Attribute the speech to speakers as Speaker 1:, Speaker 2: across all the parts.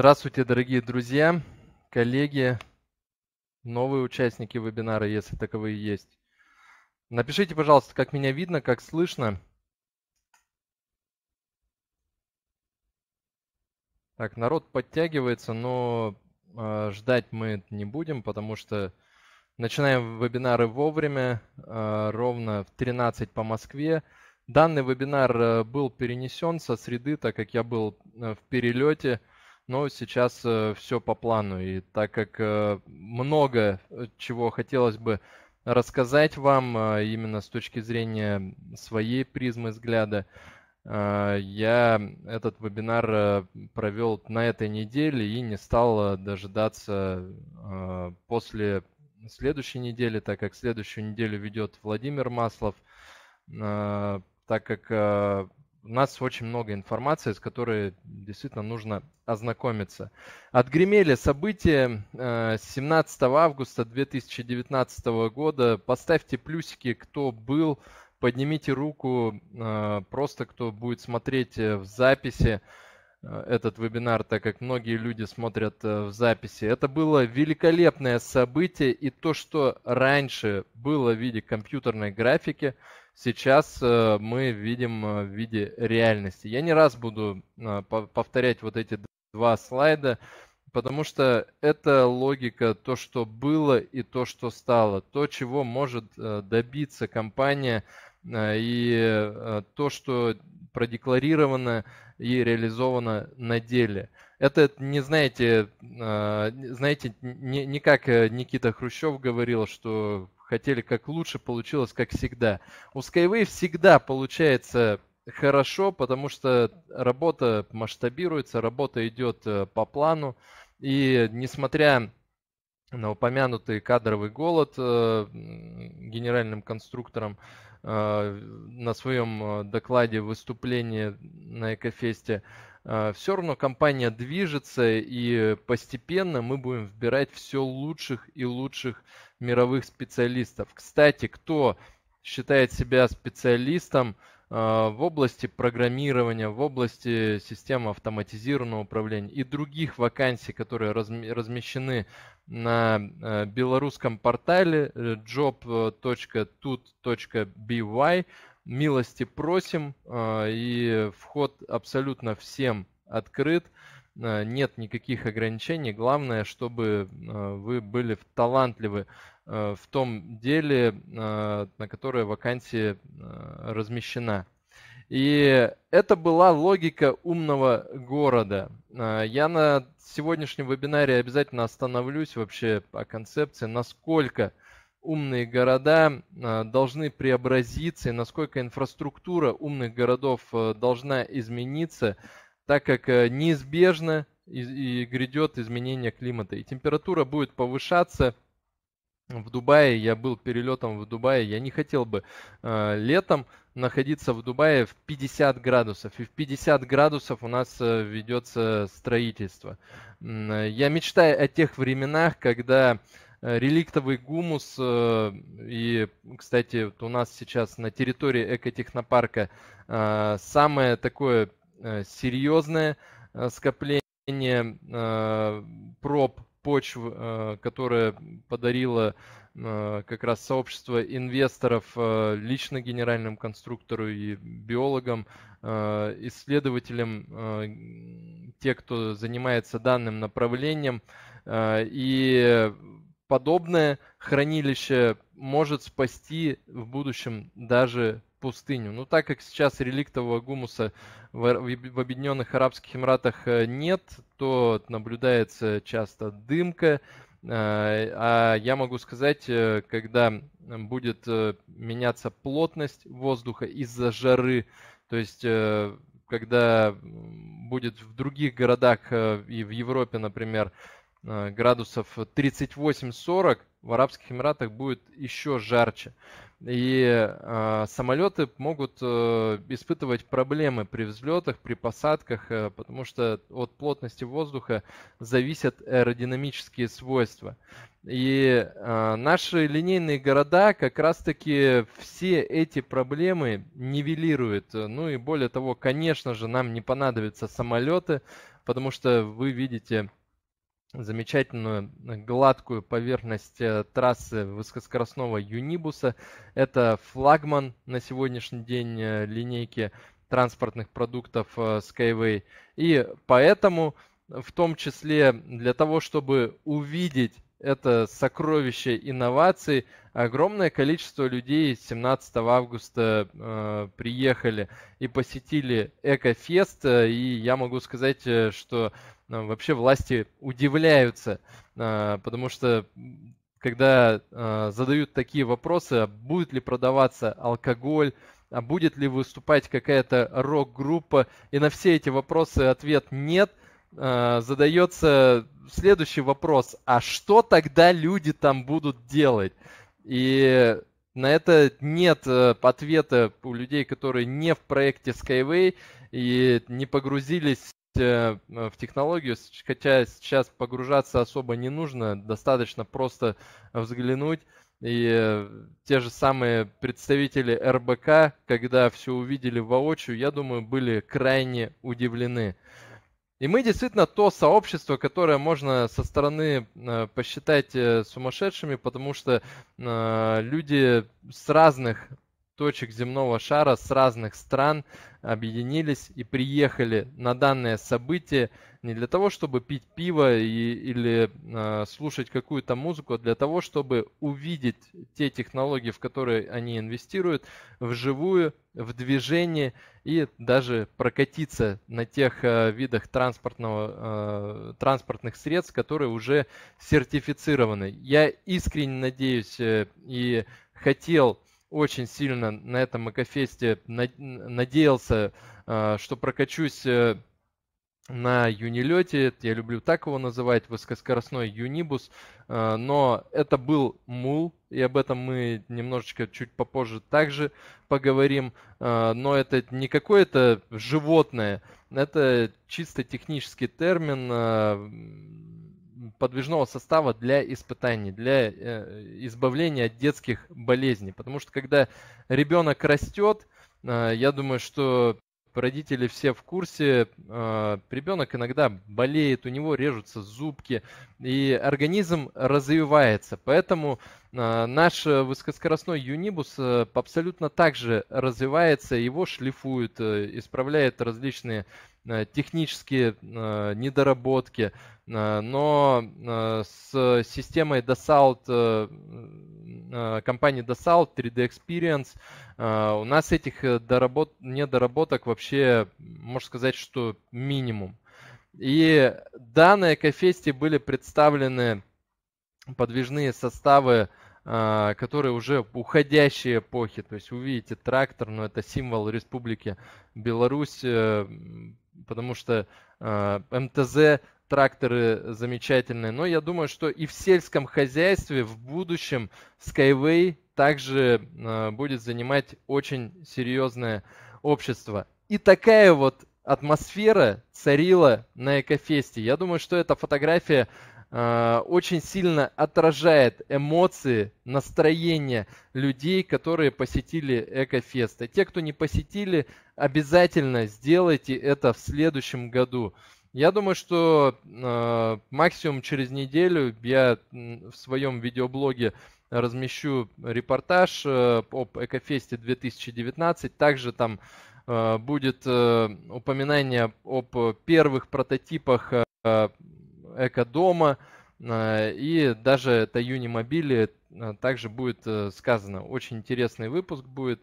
Speaker 1: Здравствуйте, дорогие друзья, коллеги, новые участники вебинара, если таковые есть. Напишите, пожалуйста, как меня видно, как слышно. Так, народ подтягивается, но э, ждать мы не будем, потому что начинаем вебинары вовремя, э, ровно в 13 по Москве. Данный вебинар э, был перенесен со среды, так как я был э, в перелете – но сейчас э, все по плану. И так как э, много э, чего хотелось бы рассказать вам э, именно с точки зрения своей призмы взгляда, э, я этот вебинар э, провел на этой неделе и не стал э, дожидаться э, после следующей недели, так как следующую неделю ведет Владимир Маслов. Э, так как у нас очень много информации, с которой действительно нужно ознакомиться. Отгремели события 17 э, августа 2019 года. Поставьте плюсики, кто был, поднимите руку, э, просто кто будет смотреть э, в записи этот вебинар, так как многие люди смотрят в записи. Это было великолепное событие, и то, что раньше было в виде компьютерной графики – сейчас э, мы видим э, в виде реальности. Я не раз буду э, повторять вот эти два слайда, потому что это логика, то, что было и то, что стало, то, чего может добиться компания и то, что продекларировано и реализовано на деле. Это не знаете, знаете, не, не как Никита Хрущев говорил, что хотели как лучше, получилось как всегда. У Skyway всегда получается хорошо, потому что работа масштабируется, работа идет э, по плану. И несмотря на упомянутый кадровый голод э, генеральным конструктором э, на своем докладе выступлении на Экофесте, все равно компания движется, и постепенно мы будем вбирать все лучших и лучших мировых специалистов. Кстати, кто считает себя специалистом э, в области программирования, в области системы автоматизированного управления и других вакансий, которые размещены на э, белорусском портале э, job.tut.by. Милости просим, и вход абсолютно всем открыт – Э, нет никаких ограничений. Главное, чтобы э, вы были талантливы э, в том деле, на которое вакансия размещена. И это была логика умного города. Я на сегодняшнем вебинаре обязательно остановлюсь вообще о концепции, насколько умные города должны преобразиться и насколько инфраструктура умных городов должна измениться – так как э, неизбежно и, грядет изменение климата. И температура будет повышаться в Дубае, я был перелетом в Дубае, я не хотел бы э, летом находиться в Дубае в 50 градусов. И в 50 градусов у нас э, ведется строительство. Э, я мечтаю о тех временах, когда э, реликтовый гумус э, и, кстати, вот у нас сейчас на территории экотехнопарка э, самое такое Э, серьезное э, скопление э, проб почв, которое подарило как раз сообщество инвесторов лично генеральному конструктору и биологам, исследователям, те, кто занимается данным направлением. И подобное хранилище может спасти в будущем даже пустыню. Но ну, так как сейчас реликтового гумуса в, в Объединенных Арабских Эмиратах э, нет, то наблюдается часто дымка. Э, а я могу сказать, э, когда будет меняться плотность воздуха из-за жары, то есть когда будет в других городах и в Европе, например, градусов 38-40, в Арабских Эмиратах будет еще жарче. И э, самолеты могут э, испытывать проблемы при взлетах, при посадках, э, потому что от плотности воздуха зависят аэродинамические свойства. И э, наши линейные города как раз-таки все эти проблемы нивелируют. Ну и более того, конечно же, нам не понадобятся самолеты, потому что вы видите замечательную э, гладкую поверхность э, трассы высокоскоростного юнибуса. Это флагман на сегодняшний день э, линейки транспортных продуктов Skyway. И поэтому, в том числе для того, чтобы увидеть это сокровище инноваций. Огромное количество людей 17 августа э, приехали и посетили Экофест. Э, и я могу сказать, э, что э, вообще власти удивляются, э, потому что когда э, задают такие вопросы, будет ли продаваться алкоголь, а будет ли выступать какая-то рок-группа, и на все эти вопросы ответ нет, Э, задается следующий вопрос. А что тогда люди там будут делать? И на это нет э, ответа у людей, которые не в проекте Skyway и не погрузились э, в технологию, хотя сейчас погружаться особо не нужно, достаточно просто взглянуть. И те же самые представители РБК, когда все увидели воочию, я думаю, были крайне удивлены. И мы действительно то сообщество, которое можно со стороны э, посчитать э, сумасшедшими, потому что э, люди с разных точек земного шара, с разных стран объединились и приехали на данное событие – не для того, чтобы пить пиво и, или э, слушать какую-то музыку, а для того, чтобы увидеть те технологии, в которые они инвестируют, вживую, в движении и даже прокатиться на тех э, видах транспортного, э, транспортных средств, которые уже сертифицированы. Я искренне надеюсь э, и хотел очень сильно на этом Макофесте надеялся, что прокачусь э, на юнилете, я люблю так его называть, высокоскоростной юнибус, э, но это был мул, и об этом мы немножечко чуть попозже также поговорим, э, но это не какое-то животное, это чисто технический термин э, подвижного состава для испытаний, для избавления от детских болезней, потому что когда ребенок растет, я думаю, что родители все в курсе, э, ребенок иногда болеет, у него режутся зубки, и организм развивается. Поэтому э, наш высокоскоростной юнибус э, абсолютно так же развивается, его шлифуют, исправляют различные Э, технические э, недоработки, э, но с системой Dassault, компании Dassault 3D Experience у нас этих недоработок вообще, можно сказать, что минимум. И данные к Эфесте были представлены подвижные составы которые уже уходящие эпохи. То есть увидите трактор, но это символ Республики Беларусь, потому что э, МТЗ тракторы замечательные, но я думаю, что и в сельском хозяйстве в будущем Skyway также э, будет занимать очень серьезное общество. И такая вот атмосфера царила на Экофесте. Я думаю, что эта фотография Э, очень сильно отражает эмоции, настроение людей, которые посетили Экофест. И те, кто не посетили, обязательно сделайте это в следующем году. Я думаю, что э, максимум через неделю я в своем видеоблоге размещу репортаж э, об Экофесте 2019. Также там э, будет э, упоминание об первых прототипах э, эко-дома, э, и даже Таюни Мобили э, также будет э, сказано. Очень интересный выпуск будет.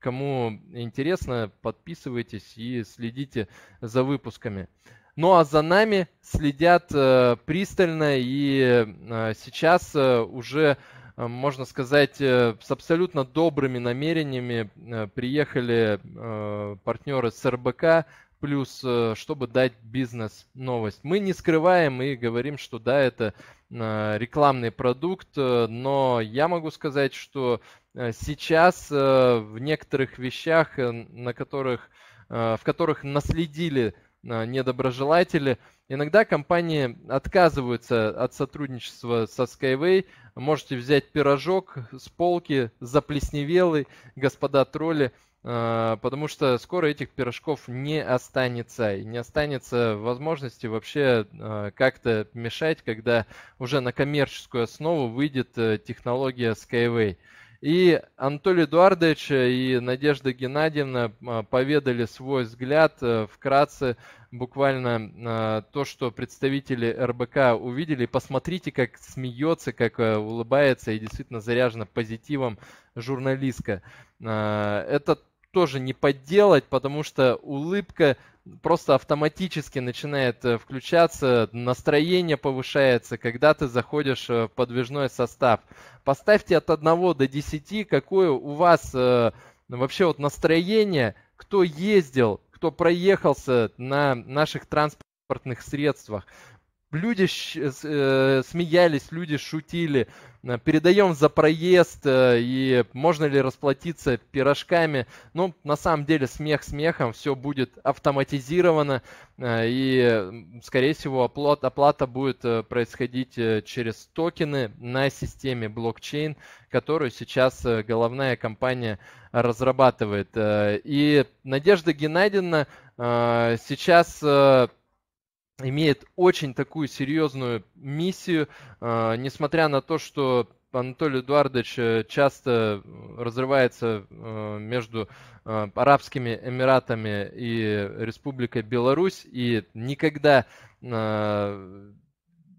Speaker 1: Кому интересно, подписывайтесь и следите за выпусками. Ну а за нами следят пристально и сейчас уже, можно сказать, с абсолютно добрыми намерениями приехали партнеры с РБК, плюс, э, чтобы дать бизнес-новость. Мы не скрываем и говорим, что да, это э, рекламный продукт, э, но я могу сказать, что сейчас в некоторых вещах, на которых, в которых наследили недоброжелатели, иногда компании отказываются от сотрудничества со Skyway. Можете взять пирожок с полки, заплесневелый, господа тролли – а, потому что скоро этих пирожков не останется, и не останется возможности вообще а, как-то мешать, когда уже на коммерческую основу выйдет э, технология Skyway. И Анатолий Эдуардович и Надежда Геннадьевна а, поведали свой взгляд э, вкратце буквально то, что представители РБК увидели. Посмотрите, как смеется, как э, улыбается и действительно заряжена позитивом журналистка. Это тоже не подделать, потому что улыбка просто автоматически начинает э, включаться, настроение повышается, когда ты заходишь э, в подвижной состав. Поставьте от 1 до 10, какое у вас э, вообще вот настроение, кто ездил, кто проехался на наших транспортных средствах люди э, смеялись, люди шутили. Передаем за проезд э, и можно ли расплатиться пирожками. Ну, на самом деле, смех смехом, все будет автоматизировано э, и, скорее всего, оплата, оплата будет э, происходить через токены на системе блокчейн, которую сейчас головная компания разрабатывает. И Надежда Геннадьевна сейчас имеет очень такую серьезную миссию, а, несмотря на то, что Анатолий Эдуардович э, часто разрывается э, между а, Арабскими Эмиратами и Республикой Беларусь, и никогда а,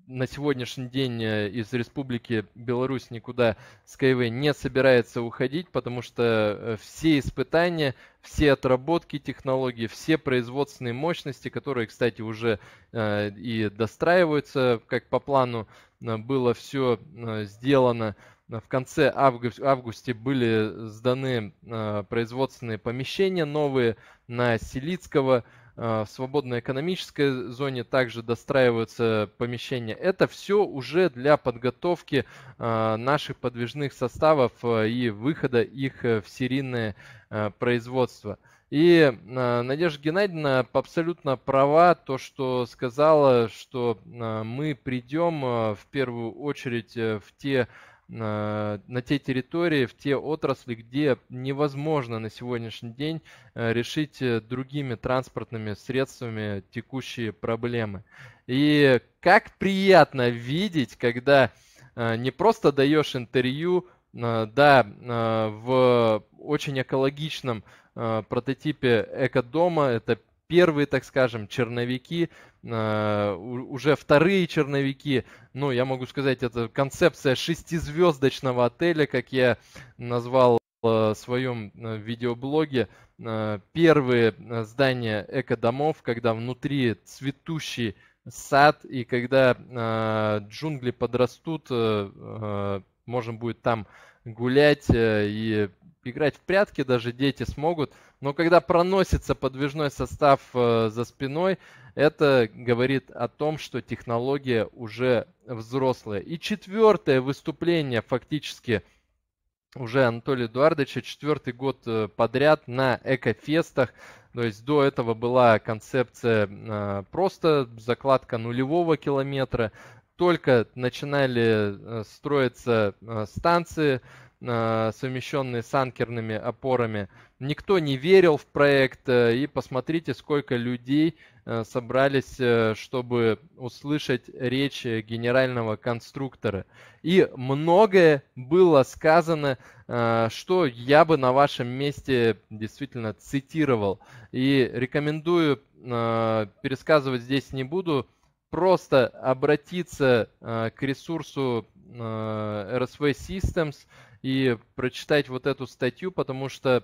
Speaker 1: на сегодняшний день э, из Республики Беларусь никуда Skyway не собирается уходить, потому что э, все испытания, все отработки технологий, все производственные мощности, которые, кстати, уже э, и достраиваются, как по плану было все сделано, в конце августа, августе были сданы производственные помещения новые на Селицкого, Э, в свободной экономической зоне также достраиваются помещения. Это все уже для подготовки э, наших подвижных составов э, и выхода их в серийное производство. И Надежда Геннадьевна абсолютно права, то, что сказала, что мы придем в первую очередь в те Э, на те территории, в те отрасли, где невозможно на сегодняшний день э, решить э, другими транспортными средствами текущие проблемы. И как приятно видеть, когда не просто даешь интервью, да, в очень экологичном прототипе экодома, это первые, так скажем, черновики, э, уже вторые черновики. Ну, я могу сказать, это концепция шестизвездочного отеля, как я назвал э, в своем э, видеоблоге первые здания эко-домов, когда внутри цветущий сад, и когда джунгли подрастут, можно будет там гулять и Играть в прятки даже дети смогут, но когда проносится подвижной состав э, за спиной, это говорит о том, что технология уже взрослая. И четвертое выступление фактически уже Анатолия Эдуардовича, четвертый год э, подряд на экофестах. То есть до этого была концепция э, просто закладка нулевого километра, только начинали строиться станции, Э, совмещенные с анкерными опорами. Никто не верил в проект, э, и посмотрите, сколько людей э, собрались, чтобы услышать речь генерального конструктора. И многое было сказано, что я бы на вашем месте действительно цитировал. И рекомендую, пересказывать здесь не буду, просто обратиться к ресурсу RSV Systems – и прочитать вот эту статью, потому что,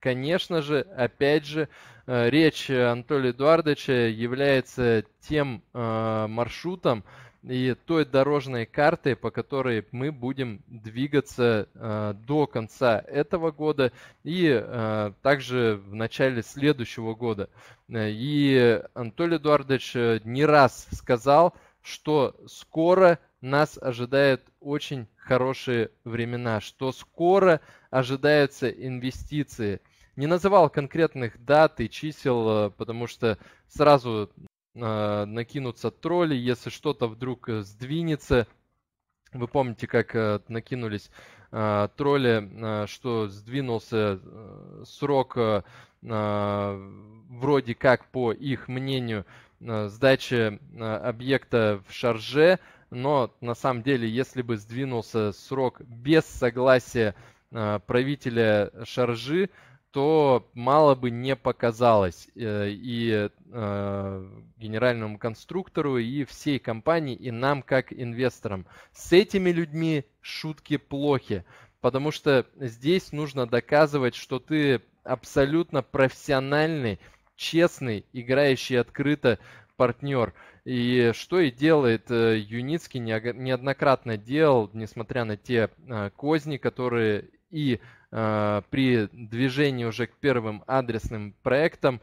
Speaker 1: конечно же, опять же, э, речь Анатолия Эдуардовича является тем э, маршрутом и той дорожной картой, по которой мы будем двигаться э, до конца этого года и также в начале следующего года. И Анатолий Эдуардович не раз сказал, что скоро нас ожидает очень хорошие времена, что скоро ожидаются инвестиции. Не называл конкретных дат и чисел, э, потому что сразу э, накинутся тролли, если что-то вдруг э, сдвинется. Вы помните, как э, накинулись э, тролли, э, что сдвинулся э, срок э, э вроде как по их мнению сдачи объекта в шарже но на самом деле, если бы сдвинулся срок без согласия э, правителя шаржи, то мало бы не показалось э, и э, генеральному конструктору, и всей компании, и нам как инвесторам. С этими людьми шутки плохи, потому что здесь нужно доказывать, что ты абсолютно профессиональный, честный, играющий открыто партнер. И что и делает э, Юницкий, неоднократно делал, несмотря на те э, козни, которые и э, при движении уже к первым адресным проектам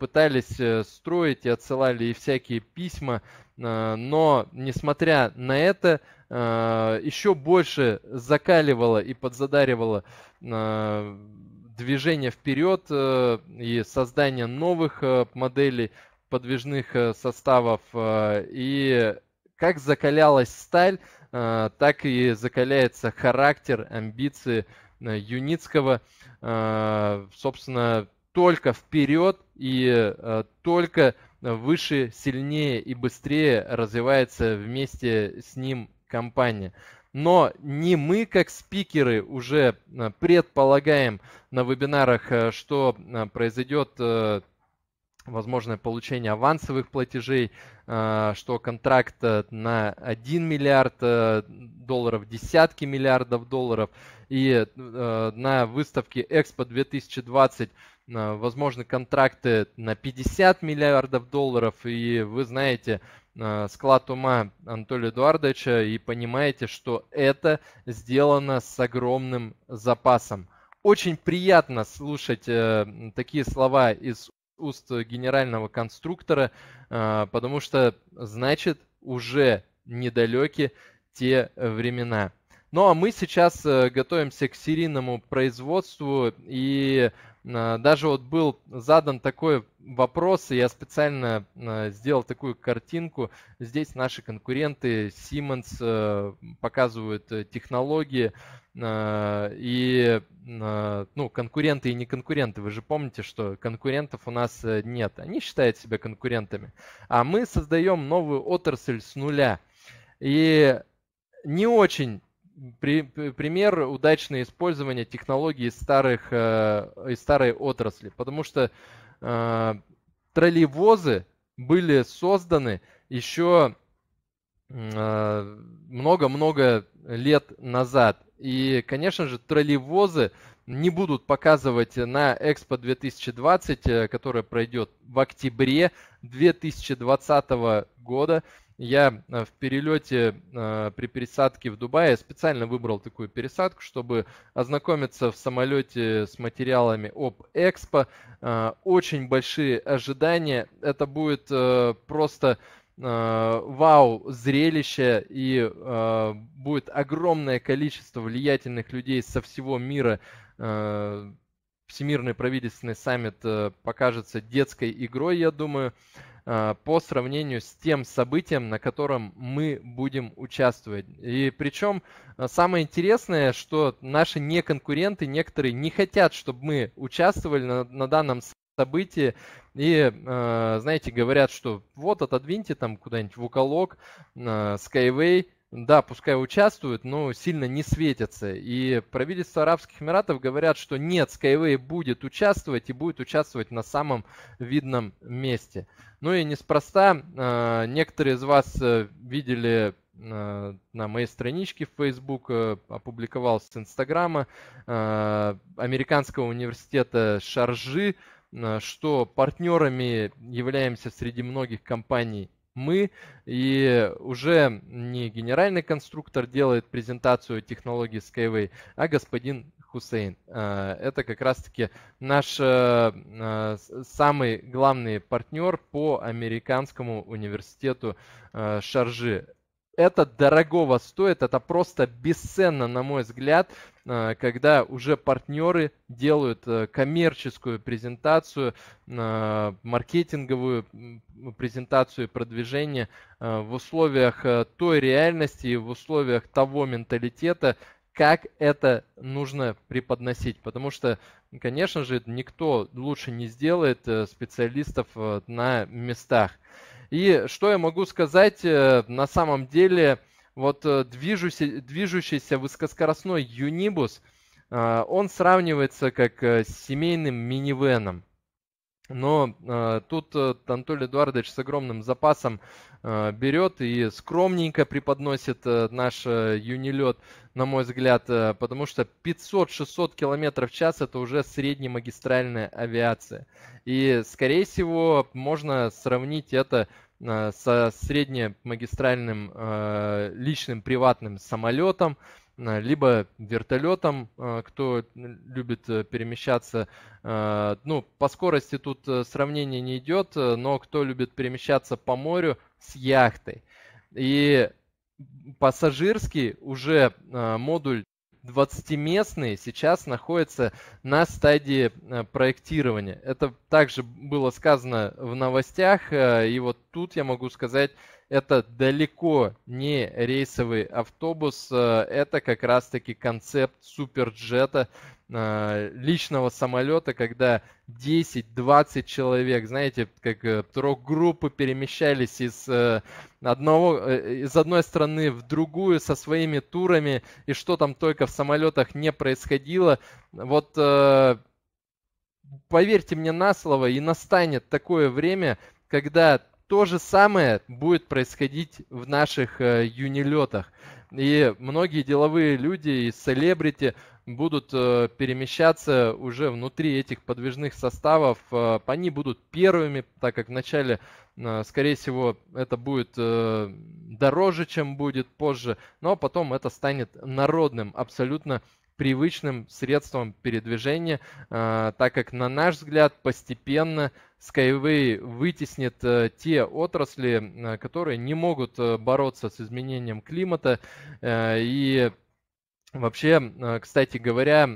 Speaker 1: пытались строить и отсылали и всякие письма, но несмотря на это еще больше закаливало и подзадаривало движение вперед и создание новых моделей подвижных э, составов э, и как закалялась сталь, э, так и закаляется характер, амбиции Юницкого. Собственно, только вперед и только выше, сильнее и быстрее развивается вместе с ним компания. Но не мы, как спикеры, уже предполагаем на вебинарах, что произойдет возможное получение авансовых платежей, э, что контракт э, на 1 миллиард э, долларов, десятки миллиардов долларов. И на выставке Экспо 2020 возможны контракты на 50 миллиардов долларов. И вы знаете склад ума Анатолия Эдуардовича и понимаете, что это сделано с огромным запасом. Очень приятно слушать э, такие слова из уст генерального конструктора, э, потому что, значит, уже недалеки те времена. Ну а мы сейчас э, готовимся к серийному производству и Э, даже вот был задан такой вопрос, и я специально э, сделал такую картинку. Здесь наши конкуренты Siemens э, показывают технологии, и ну, конкуренты и не конкуренты. Вы же помните, что конкурентов у нас нет. Они считают себя конкурентами. А мы создаем новую отрасль с нуля. И не очень при, пример удачное использование технологий из, старых, э, из старой отрасли, потому что э, троллейвозы были созданы еще э, много-много лет назад. И, конечно же, троллейвозы не будут показывать на Экспо 2020, э, которая пройдет в октябре 2020 года. Я э, в перелете э, при пересадке в Дубае специально выбрал такую пересадку, чтобы ознакомиться в самолете с материалами об Экспо. Э, очень большие ожидания. Это будет просто вау зрелище и будет огромное количество влиятельных людей со всего мира. Всемирный правительственный саммит покажется детской игрой, я думаю. А, по сравнению с тем событием, на котором мы будем участвовать. И причем а, самое интересное, что наши неконкуренты, некоторые не хотят, чтобы мы участвовали на, на данном событии и, а, знаете, говорят, что вот отодвиньте там куда-нибудь в уголок Skyway, да, пускай участвуют, но сильно не светятся. И правительство Арабских Эмиратов говорят, что нет, Skyway будет участвовать и будет участвовать на самом видном месте. Ну и неспроста, э, некоторые из вас э, видели э, на моей страничке в Facebook, э, опубликовал с Инстаграма э, Американского университета Шаржи, э, что партнерами являемся среди многих компаний мы, и уже не генеральный конструктор делает презентацию технологии Skyway, а господин Хусейн. Э, это как раз-таки наш э, э, самый главный партнер по американскому университету Шаржи это дорогого стоит, это просто бесценно, на мой взгляд, э, когда уже партнеры делают э, коммерческую презентацию, э, маркетинговую презентацию и продвижение в условиях той реальности, в условиях того менталитета, как это нужно преподносить. Потому что, конечно же, никто лучше не сделает специалистов на местах. И что я могу сказать, э, на самом деле, вот э, движущий, движущийся высокоскоростной Юнибус, э, он сравнивается как с семейным минивеном. Но э, тут э, Анатолий Эдуардович с огромным запасом э, берет и скромненько преподносит э, наш э, юнилет, на мой взгляд, э, потому что 500-600 км в час это уже среднемагистральная авиация. И, скорее всего, можно сравнить это э, со среднемагистральным э, личным приватным самолетом, э, Э, либо вертолетом, э, кто э, любит перемещаться. Ну, по скорости тут сравнение не идет, но кто любит перемещаться по морю с яхтой. И пассажирский уже модуль 20-местный сейчас находится на стадии проектирования. Это также было сказано в новостях, и вот тут я могу сказать это далеко не рейсовый автобус, э, это как раз-таки концепт суперджета, э, личного самолета, когда 10-20 человек, знаете, как э, троггруппы перемещались из одного, из одной страны в другую со своими турами, и что там только в самолетах не происходило. Вот поверьте мне на слово, и настанет такое время, когда то же самое будет происходить в наших э, юнилетах. И многие деловые люди и селебрити будут э, перемещаться уже внутри этих подвижных составов. Э, они будут первыми, так как вначале, э, скорее всего, это будет э, дороже, чем будет позже, но потом это станет народным абсолютно привычным средством передвижения, э, так как, на наш взгляд, постепенно Skyway вытеснит э, те отрасли, э, которые не могут бороться с изменением климата. И вообще, кстати говоря,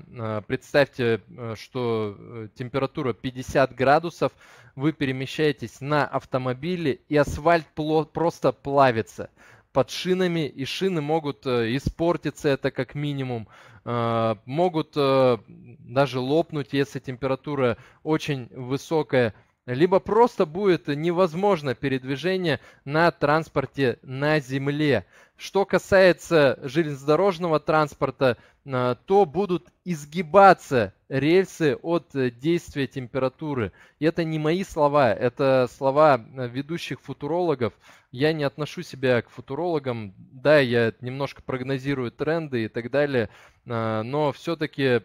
Speaker 1: представьте, что температура 50 градусов, вы перемещаетесь на автомобиле, и асфальт просто плавится под шинами, и шины могут э, испортиться, это как минимум. Э, могут э, даже лопнуть, если температура очень высокая. Либо просто будет невозможно передвижение на транспорте на земле. Что касается железнодорожного транспорта, то будут изгибаться рельсы от э, действия температуры. И это не мои слова, это слова э, ведущих футурологов. Я не отношу себя к футурологам. Да, я немножко прогнозирую тренды и так далее, э, но все-таки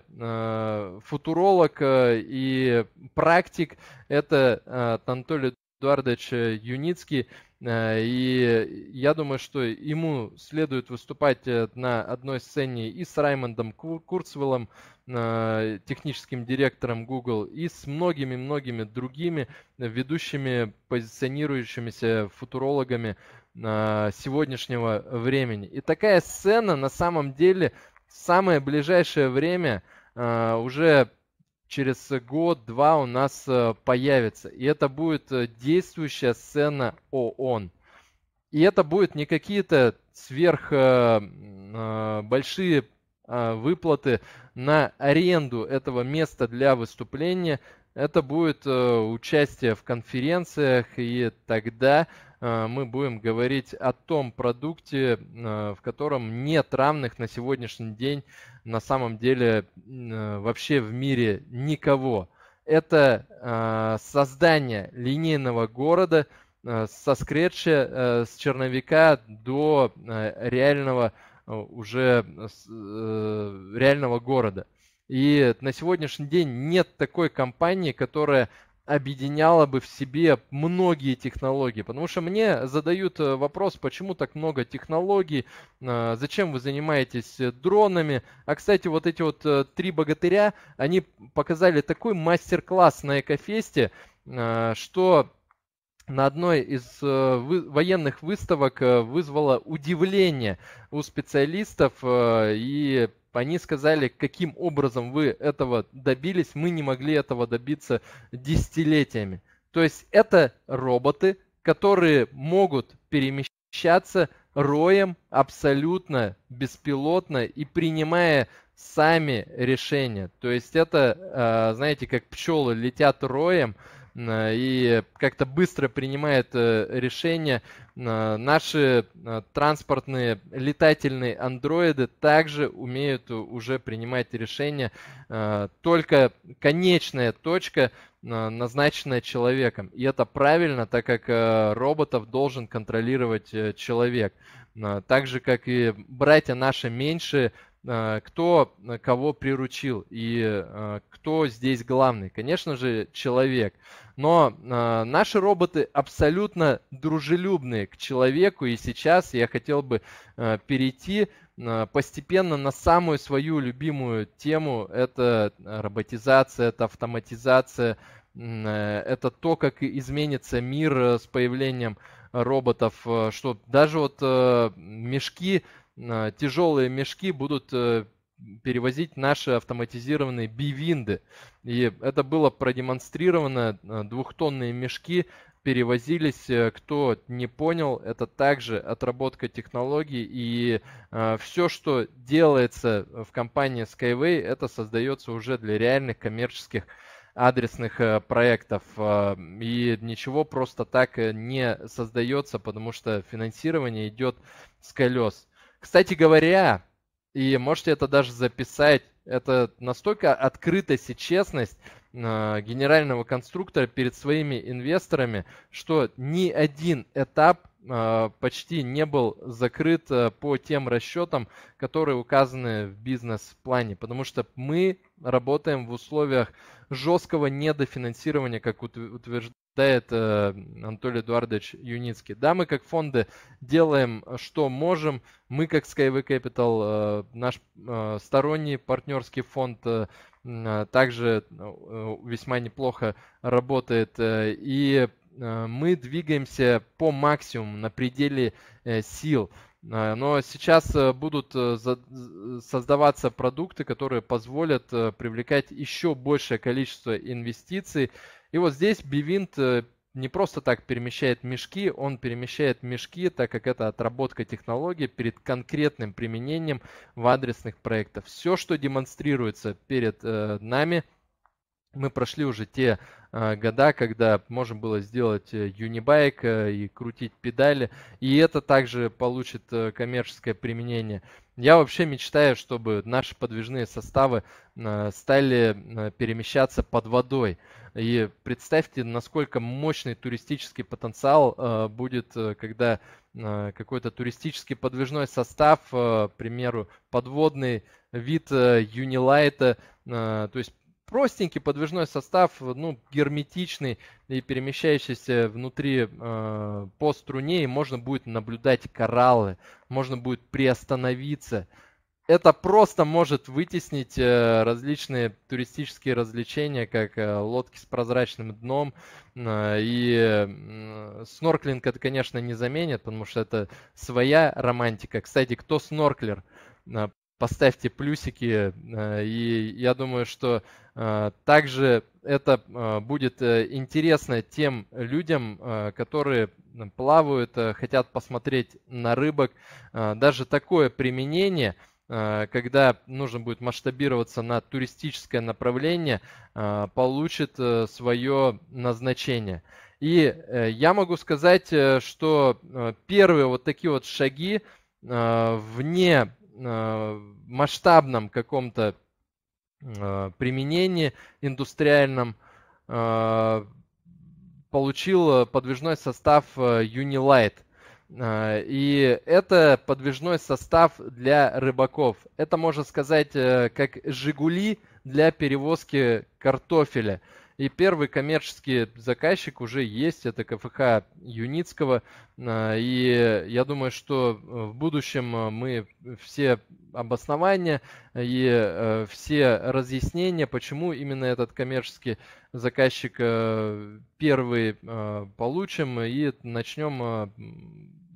Speaker 1: футуролог и практик – это Анатолий Эдуардович Юницкий. И я думаю, что ему следует выступать на одной сцене и с Раймондом Курцвеллом, Э, техническим директором Google и с многими-многими другими ведущими позиционирующимися футурологами э, сегодняшнего времени. И такая сцена на самом деле в самое ближайшее время э, уже через год-два у нас появится. И это будет действующая сцена ООН. И это будут не какие-то сверх большие а, выплаты на аренду этого места для выступления. Это будет э, участие в конференциях, и тогда а, мы будем говорить о том продукте, а, в котором нет равных на сегодняшний день на самом деле вообще в мире никого. Это создание линейного города со скретча, с черновика до реального города Э, уже э, э, реального города. И на сегодняшний день нет такой компании, которая объединяла бы в себе многие технологии. Потому что мне задают вопрос, почему так много технологий, зачем вы занимаетесь дронами. А, кстати, вот эти вот три богатыря, они показали такой мастер-класс на Экофесте, что на одной из э, военных выставок э, вызвало удивление у специалистов, э, и они сказали, каким образом вы этого добились, мы не могли этого добиться десятилетиями. То есть это роботы, которые могут перемещаться роем абсолютно беспилотно и принимая сами решения. То есть это, знаете, как пчелы летят роем, Э, и как-то быстро принимает э, решения. Э, наши транспортные летательные андроиды также умеют уже принимать решения. Только конечная точка назначенная человеком. И это правильно, так как роботов должен контролировать человек. Так же, как и братья наши меньшие, Э, кто э, кого приручил и э, кто здесь главный. Конечно же, человек. Но наши роботы абсолютно дружелюбные к человеку, и сейчас я хотел бы перейти постепенно на самую свою любимую тему. Это роботизация, это автоматизация, это то, как изменится мир с появлением роботов, что даже вот мешки Э, тяжелые мешки будут э, перевозить наши автоматизированные бивинды. И это было продемонстрировано. Э, двухтонные мешки перевозились. Кто не понял, это также отработка технологий. И все, что делается в компании Skyway, это создается уже для реальных коммерческих адресных проектов. и ничего просто так не создается, потому что финансирование идет с колес. Кстати говоря, и можете это даже записать, это настолько открытость и честность э, генерального конструктора перед своими инвесторами, что ни один этап э, почти не был закрыт э, по тем расчетам, которые указаны в бизнес-плане, потому что мы работаем в условиях жесткого недофинансирования, как утверждает э, Анатолий Эдуардович Юницкий. Да, мы как фонды делаем, э, что можем. Мы как Skyway Capital, э, наш э, сторонний партнерский фонд э, э также э, весьма неплохо работает. Э, и э, мы двигаемся по максимуму, на пределе сил. Э, но сейчас э, будут э, создаваться продукты, которые позволят привлекать еще большее количество инвестиций. И вот здесь Bivint не просто так перемещает мешки, он перемещает мешки, так как это отработка технологии перед конкретным применением в адресных проектах. Все, что демонстрируется перед нами – мы прошли уже те э, года, когда можно было сделать э, юнибайк э, и крутить педали, и это также получит э, коммерческое применение. Я вообще мечтаю, чтобы наши подвижные составы а, стали а, перемещаться под водой. И представьте, насколько мощный туристический потенциал будет, э, когда какой-то туристический подвижной состав, к примеру, подводный вид э, юнилайта, то есть простенький подвижной состав, ну, герметичный и перемещающийся внутри э, по струне, и можно будет наблюдать кораллы, можно будет приостановиться. Это просто может вытеснить э, различные туристические развлечения, как э, лодки с прозрачным дном. Э, и э, снорклинг это, конечно, не заменит, потому что это своя романтика. Кстати, кто снорклер? Э, поставьте плюсики. Э, и я думаю, что э, также это э, будет интересно тем людям, которые плавают, хотят посмотреть на рыбок. Даже такое применение – когда нужно будет масштабироваться на туристическое направление, получит свое назначение. И я могу сказать, что первые вот такие вот шаги вне Э, масштабном каком-то э, применении индустриальном э, получил подвижной состав Unilight. И это подвижной состав для рыбаков. Это можно сказать как «Жигули» для перевозки картофеля – и первый коммерческий заказчик уже есть, это КФХ Юницкого. А, и я думаю, что э, в будущем э, мы все обоснования и э, все разъяснения, почему именно этот коммерческий заказчик первый получим и начнем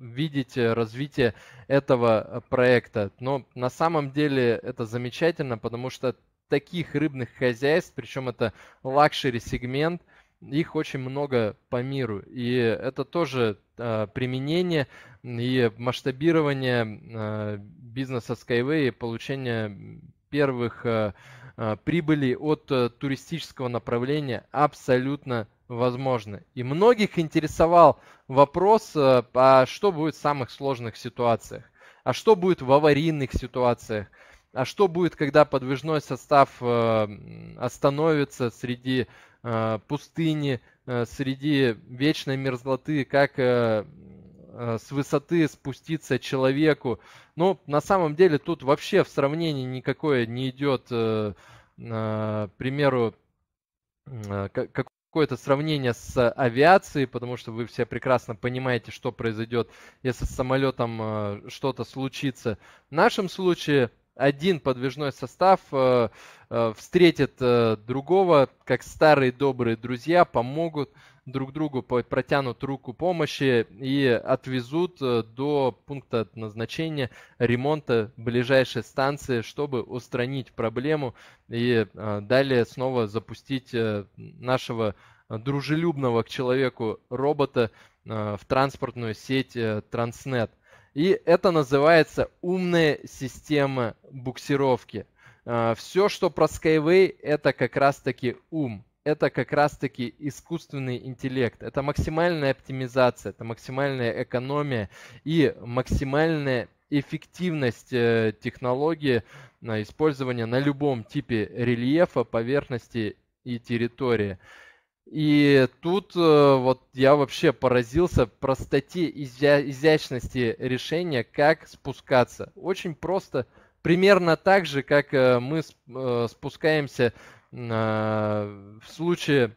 Speaker 1: видеть развитие этого проекта. Но на самом деле это замечательно, потому что таких рыбных хозяйств, причем это лакшери-сегмент, их очень много по миру. И это тоже э, применение и масштабирование э, бизнеса Skyway и получение первых э, а, э, прибылей от э, туристического направления абсолютно возможно. И многих интересовал вопрос, э, а что будет в самых сложных ситуациях, а что будет в аварийных ситуациях, а что будет, когда подвижной состав э, остановится среди э, пустыни, э, среди вечной мерзлоты, как с высоты спуститься человеку. Но ну, на самом деле тут вообще в сравнении никакое не идет, к примеру, какое-то сравнение с авиацией, потому что вы все прекрасно понимаете, что произойдет, если с самолетом что-то случится. В нашем случае один подвижной состав э, э, встретит э, другого, как старые добрые друзья, помогут друг другу, протянут руку помощи и отвезут до пункта назначения ремонта ближайшей станции, чтобы устранить проблему и далее снова запустить нашего дружелюбного к человеку робота в транспортную сеть Транснет. И это называется умная система буксировки. А, Все, что про Skyway, это как раз-таки ум. Это как раз-таки искусственный интеллект. Это максимальная оптимизация, это максимальная экономия и максимальная эффективность э, технологии на использование на любом типе рельефа, поверхности и территории. И тут э, вот я вообще поразился простоте изя изящности решения, как спускаться. Очень просто, примерно так же, как э, мы э, спускаемся в случае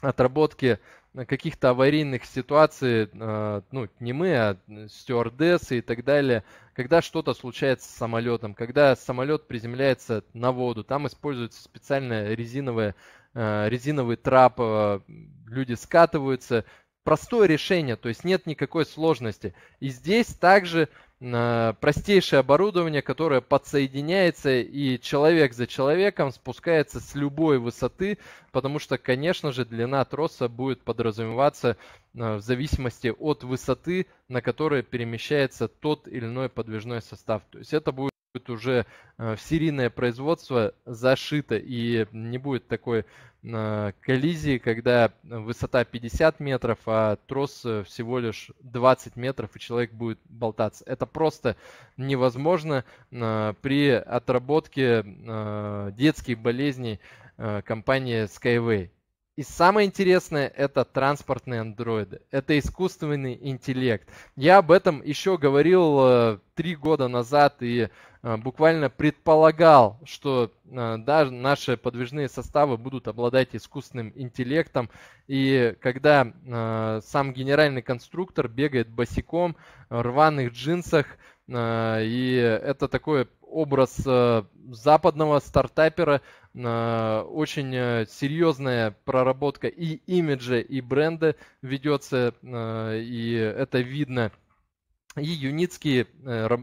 Speaker 1: отработки каких-то аварийных ситуаций, ну, не мы, а стюардессы и так далее, когда что-то случается с самолетом, когда самолет приземляется на воду, там используется специальная резиновая Э, резиновый трап, э, люди скатываются. Простое решение, то есть нет никакой сложности. И здесь также э, простейшее оборудование, которое подсоединяется и человек за человеком спускается с любой высоты, потому что, конечно же, длина троса будет подразумеваться в зависимости от высоты, на которой перемещается тот или иной подвижной состав. То есть это будет будет уже э, в серийное производство зашито и не будет такой э, коллизии, когда высота 50 метров, а трос э, всего лишь 20 метров, и человек будет болтаться. Это просто невозможно при отработке детских болезней компании Skyway. И самое интересное – это транспортные андроиды, это искусственный интеллект. Я об этом еще говорил три года назад, и Э, буквально предполагал, что э, даже наши подвижные составы будут обладать искусственным интеллектом. И когда э, сам генеральный конструктор бегает босиком, в рваных джинсах, и это такой образ западного стартапера, очень серьезная проработка и имиджа, и бренда ведется, и это видно и Юницкий э, э,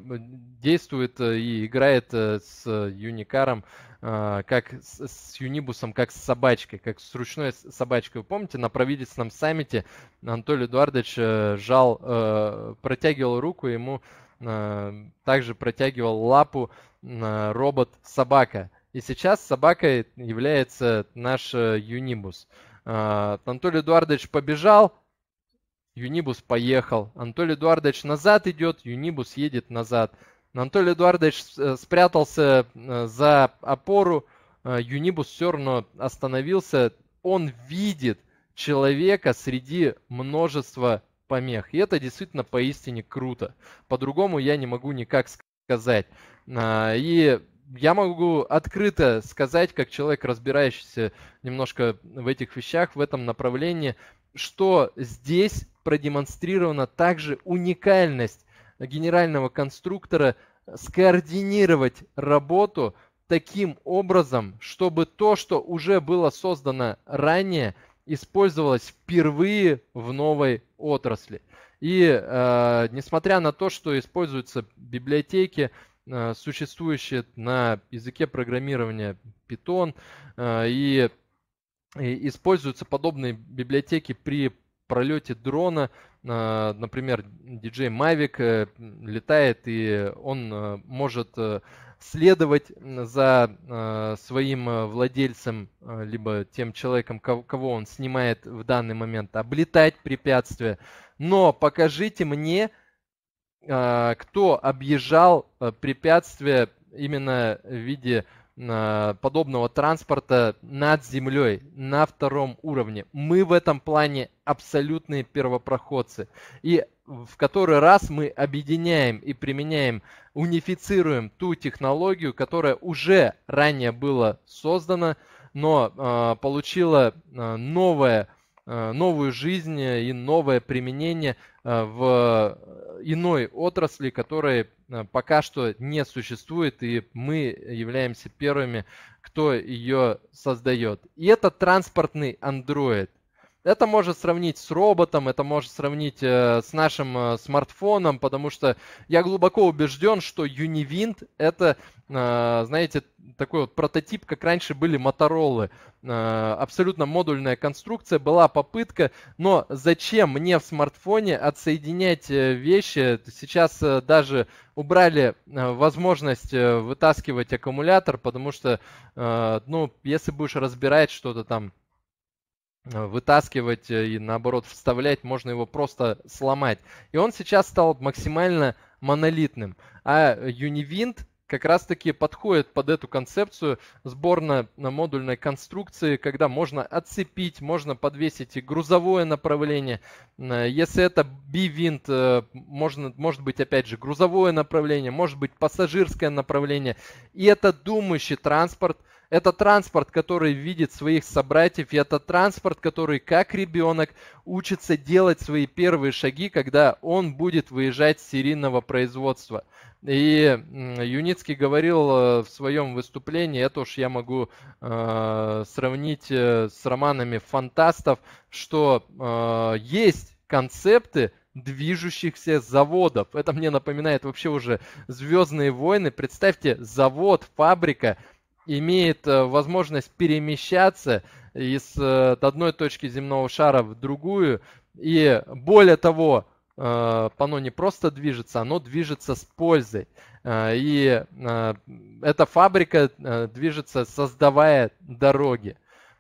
Speaker 1: действует э, и играет с Юникаром, как с Юнибусом, как с собачкой, как с ручной собачкой. Вы помните, на правительственном саммите Анатолий Эдуардович жал, протягивал руку, ему также протягивал лапу робот-собака. И сейчас собакой является наш Юнибус. Анатолий Эдуардович побежал, Юнибус поехал. Анатолий Эдуардович назад идет, Юнибус едет назад. Анатолий Эдуардович э, спрятался э, за опору, э, Юнибус все равно остановился. Он видит человека среди множества помех. И это действительно поистине круто. По-другому я не могу никак сказать. И я могу открыто сказать, как человек, разбирающийся немножко в этих вещах, в этом направлении, что здесь продемонстрирована также уникальность генерального конструктора скоординировать работу таким образом, чтобы то, что уже было создано ранее, использовалось впервые в новой отрасли. И э, несмотря на то, что используются библиотеки, э, существующие на языке программирования Python, э, и, и используются подобные библиотеки при пролете дрона, э, например, DJ Mavic э, летает и он э, может следовать за своим владельцем, либо тем человеком, кого он снимает в данный момент, облетать препятствия. Но покажите мне, кто объезжал препятствия именно в виде Э, подобного транспорта над землей, на втором уровне. Мы в этом плане абсолютные первопроходцы. И в который раз мы объединяем и применяем, унифицируем ту технологию, которая уже ранее была создана, но э, получила э, новое, э, новую жизнь и новое применение э, в иной отрасли, которая Э, пока что не существует, и мы являемся первыми, кто ее создает. И это транспортный Android. Это можно сравнить с роботом, это можно сравнить э, с нашим э, смартфоном, потому что я глубоко убежден, что Univind это, э, знаете, такой вот прототип, как раньше были Моторолы. Э, абсолютно модульная конструкция, была попытка, но зачем мне в смартфоне отсоединять э, вещи? Сейчас э, даже убрали э, возможность э, вытаскивать аккумулятор, потому что, э, ну, если будешь разбирать что-то там Э, вытаскивать э, и наоборот вставлять, можно его просто сломать. И он сейчас стал максимально монолитным. А Univind как раз-таки подходит под эту концепцию сборно-модульной конструкции, когда можно отцепить, можно подвесить и грузовое направление. Э, если это B-винт, можно, может быть, опять же, грузовое направление, может быть, пассажирское направление. И это думающий транспорт – это транспорт, который видит своих собратьев, и это транспорт, который как ребенок учится делать свои первые шаги, когда он будет выезжать с серийного производства. И Юницкий говорил э, в своем выступлении, это уж я могу э, сравнить э, с романами фантастов, что э, есть концепты, движущихся заводов. Это мне напоминает вообще уже Звездные войны. Представьте, завод, фабрика, имеет э, возможность перемещаться из э, одной точки земного шара в другую. И более того, пано э, не просто движется, оно движется с пользой. И эта фабрика движется, создавая дороги.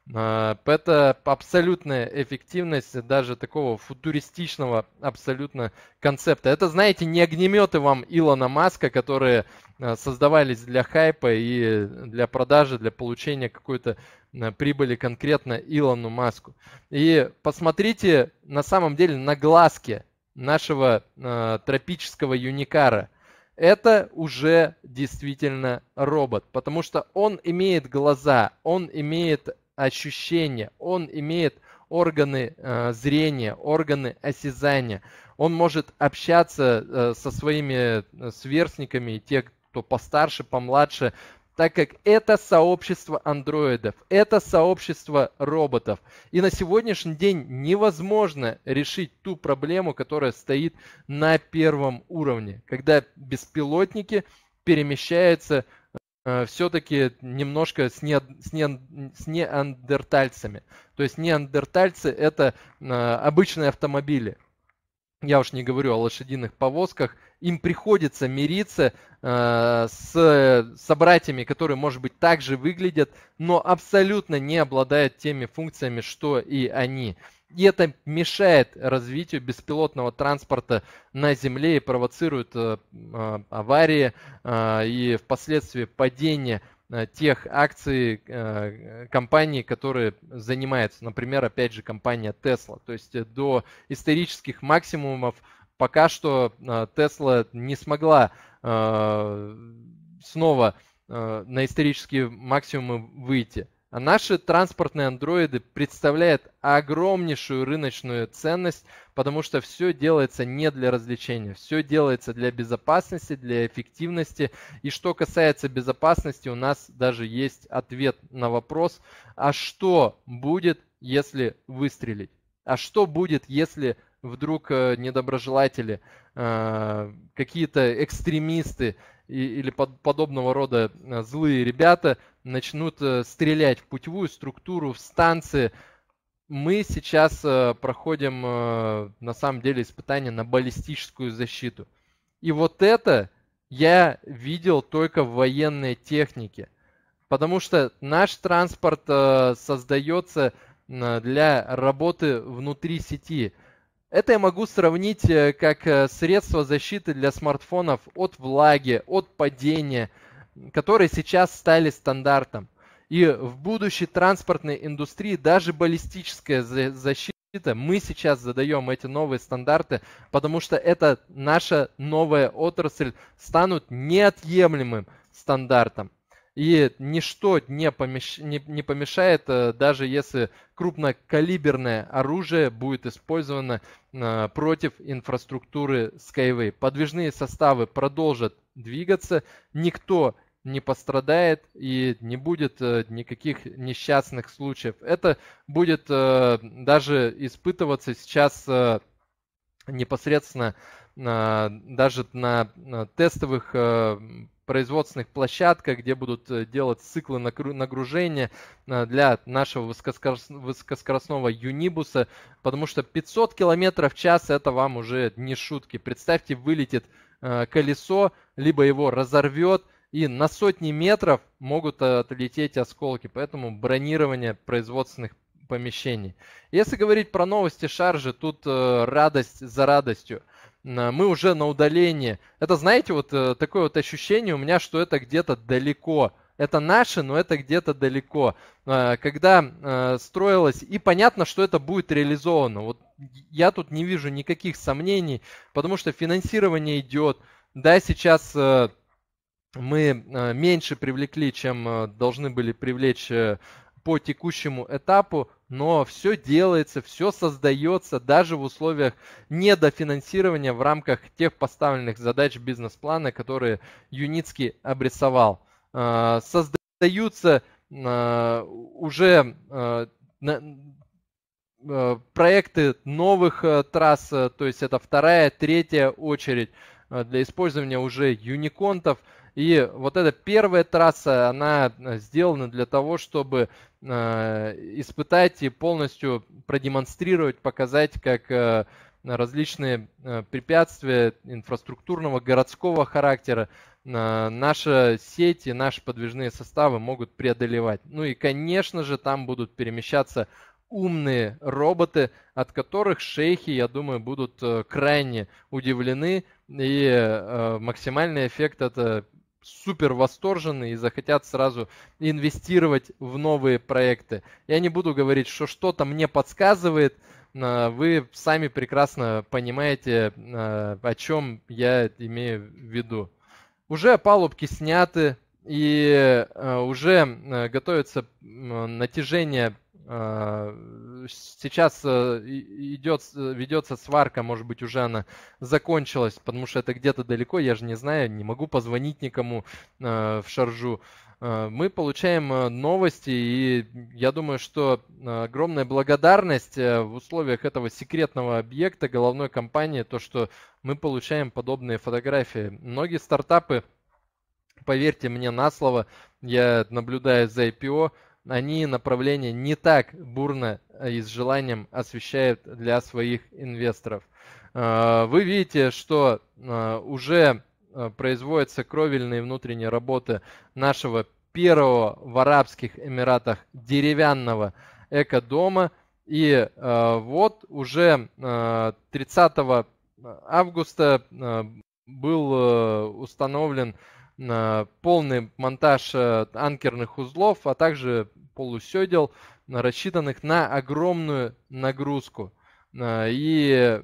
Speaker 1: Это абсолютная эффективность даже такого футуристичного абсолютно концепта. Это, знаете, не огнеметы вам Илона Маска, которые Э, создавались для хайпа и для продажи, для получения какой-то э, прибыли конкретно Илону Маску. И посмотрите на самом деле на глазки нашего э, тропического юникара. Это уже действительно робот, потому что он имеет глаза, он имеет ощущения, он имеет органы э, зрения, органы осязания. Он может общаться э, со своими э, сверстниками, те, кто постарше, помладше, так как это сообщество андроидов, это сообщество роботов. И на сегодняшний день невозможно решить ту проблему, которая стоит на первом уровне, когда беспилотники перемещаются э, все-таки немножко с, не, с, не, с неандертальцами. То есть неандертальцы это э, обычные автомобили я уж не говорю о лошадиных повозках, им приходится мириться э, с собратьями, которые, может быть, также выглядят, но абсолютно не обладают теми функциями, что и они. И это мешает развитию беспилотного транспорта на Земле и провоцирует э, э аварии э, и впоследствии падения. Э, тех акций э, компаний, которые занимаются. Например, опять же, компания Tesla. То есть э, до исторических максимумов пока что э, Tesla не смогла снова на исторические максимумы выйти. А наши транспортные андроиды представляют огромнейшую рыночную ценность, потому что все делается не для развлечения, все делается для безопасности, для эффективности. И что касается безопасности, у нас даже есть ответ на вопрос, а что будет, если выстрелить? А что будет, если вдруг э, недоброжелатели, э, какие-то экстремисты или подобного рода э, злые ребята начнут стрелять в путевую структуру, в станции. Мы сейчас проходим на самом деле испытание на баллистическую защиту. И вот это я видел только в военной технике. Потому что наш транспорт создается для работы внутри сети. Это я могу сравнить э, как э, средство защиты для смартфонов от влаги, от падения, которые сейчас стали стандартом. И в будущей транспортной индустрии даже баллистическая защита, мы сейчас задаем эти новые стандарты, потому что это наша новая отрасль станут неотъемлемым стандартом. И ничто не, помеш... не, не помешает, э, даже если крупнокалиберное оружие будет использовано э, против инфраструктуры Skyway. Подвижные составы продолжат двигаться, никто не пострадает и не будет э, никаких несчастных случаев. Это будет даже испытываться сейчас непосредственно а, даже на тестовых э, производственных площадках, где будут э, делать циклы нагружения э, для нашего высокоскоростного юнибуса, потому что 500 км в час это вам уже не шутки. Представьте, вылетит колесо, либо его разорвет, и на сотни метров могут отлететь осколки, поэтому бронирование производственных помещений. Если говорить про новости шаржи, тут радость за радостью. Э, мы уже на удалении. Это, знаете, вот э, такое вот ощущение у меня, что это где-то далеко. Это наше, но это где-то далеко. Э, когда строилось, и понятно, что это будет реализовано. Вот я тут не вижу никаких сомнений, потому что финансирование идет. Да, сейчас мы меньше привлекли, чем должны были привлечь по текущему этапу, но все делается, все создается даже в условиях недофинансирования в рамках тех поставленных задач бизнес-плана, которые Юницкий обрисовал. А, создаются а, уже а, проекты новых трасс, то есть это вторая, третья очередь для использования уже юниконтов. И вот эта первая трасса, она сделана для того, чтобы Э, испытать и полностью продемонстрировать, показать, как э, различные э, препятствия инфраструктурного, городского характера наши сети, наши подвижные составы могут преодолевать. Ну и, конечно же, там будут перемещаться умные роботы, от которых шейхи, я думаю, будут крайне удивлены, и максимальный эффект это супер восторжены и захотят сразу инвестировать в новые проекты. Я не буду говорить, что что-то мне подсказывает, а, вы сами прекрасно понимаете, а, о чем я имею в виду. Уже палубки сняты, и а, уже готовится натяжение а, сейчас э, идет, э, ведется сварка, может быть, уже она закончилась, потому что это где-то далеко, я же не знаю, не могу позвонить никому э, в шаржу. Мы получаем новости, и я думаю, что огромная благодарность в условиях этого секретного объекта головной компании, то, что мы получаем подобные фотографии. Многие стартапы, поверьте мне на слово, я наблюдаю за IPO, они направление не так бурно э, и с желанием освещают для своих инвесторов. Э, вы видите, что э, уже производятся кровельные внутренние работы нашего первого в Арабских Эмиратах деревянного эко дома, И вот уже 30 августа был установлен полный монтаж анкерных узлов, а также полуседел, рассчитанных на огромную нагрузку. Э, и